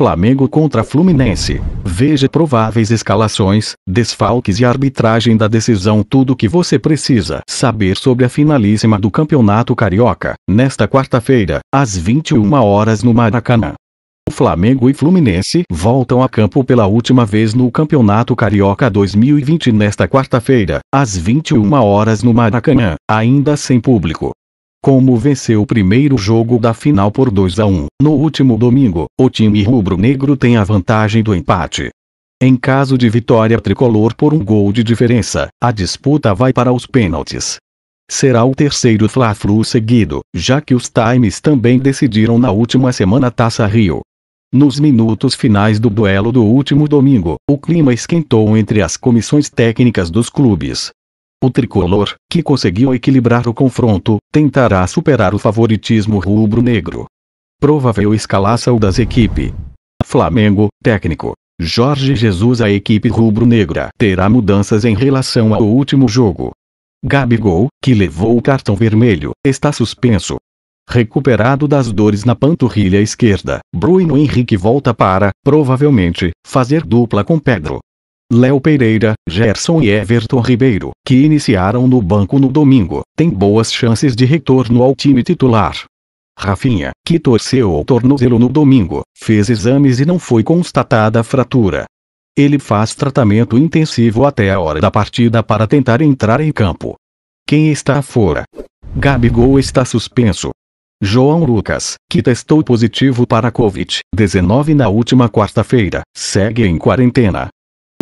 Flamengo contra Fluminense. Veja prováveis escalações, desfalques e arbitragem da decisão. Tudo o que você precisa saber sobre a finalíssima do Campeonato Carioca, nesta quarta-feira, às 21 horas no Maracanã. O Flamengo e Fluminense voltam a campo pela última vez no Campeonato Carioca 2020 nesta quarta-feira, às 21 horas no Maracanã, ainda sem público como venceu o primeiro jogo da final por 2 a 1. No último domingo, o time rubro-negro tem a vantagem do empate. Em caso de vitória tricolor por um gol de diferença, a disputa vai para os pênaltis. Será o terceiro Fla-Flu seguido, já que os times também decidiram na última semana Taça Rio. Nos minutos finais do duelo do último domingo, o clima esquentou entre as comissões técnicas dos clubes, o tricolor, que conseguiu equilibrar o confronto, tentará superar o favoritismo rubro-negro. Provável escalação das equipes. Flamengo, técnico. Jorge Jesus A equipe rubro-negra terá mudanças em relação ao último jogo. Gabigol, que levou o cartão vermelho, está suspenso. Recuperado das dores na panturrilha esquerda, Bruno Henrique volta para, provavelmente, fazer dupla com Pedro. Léo Pereira, Gerson e Everton Ribeiro, que iniciaram no banco no domingo, têm boas chances de retorno ao time titular. Rafinha, que torceu o tornozelo no domingo, fez exames e não foi constatada a fratura. Ele faz tratamento intensivo até a hora da partida para tentar entrar em campo. Quem está fora? Gabigol está suspenso. João Lucas, que testou positivo para Covid-19 na última quarta-feira, segue em quarentena.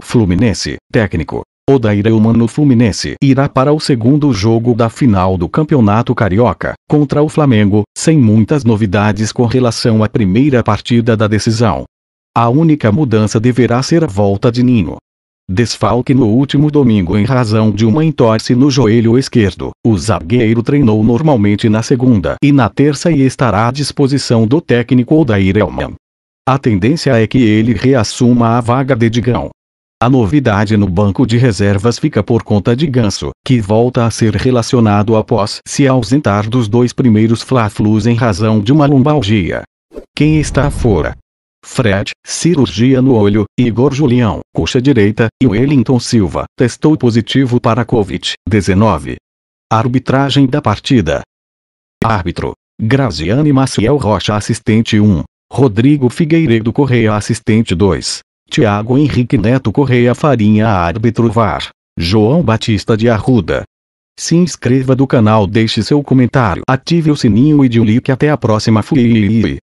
Fluminense, técnico. Odair Humano Fluminense irá para o segundo jogo da final do Campeonato Carioca, contra o Flamengo, sem muitas novidades com relação à primeira partida da decisão. A única mudança deverá ser a volta de Nino. Desfalque no último domingo em razão de uma entorse no joelho esquerdo, o zagueiro treinou normalmente na segunda e na terça e estará à disposição do técnico Odair Elman. A tendência é que ele reassuma a vaga de Digão. A novidade no banco de reservas fica por conta de Ganso, que volta a ser relacionado após se ausentar dos dois primeiros Fla-Flus em razão de uma lombalgia. Quem está fora? Fred, cirurgia no olho, Igor Julião, coxa direita, e Wellington Silva, testou positivo para Covid-19. Arbitragem da partida. Árbitro. Graziane Maciel Rocha assistente 1. Rodrigo Figueiredo Correia assistente 2. Tiago Henrique Neto Correia Farinha Árbitro VAR. João Batista de Arruda. Se inscreva do canal deixe seu comentário ative o sininho e de um like até a próxima fui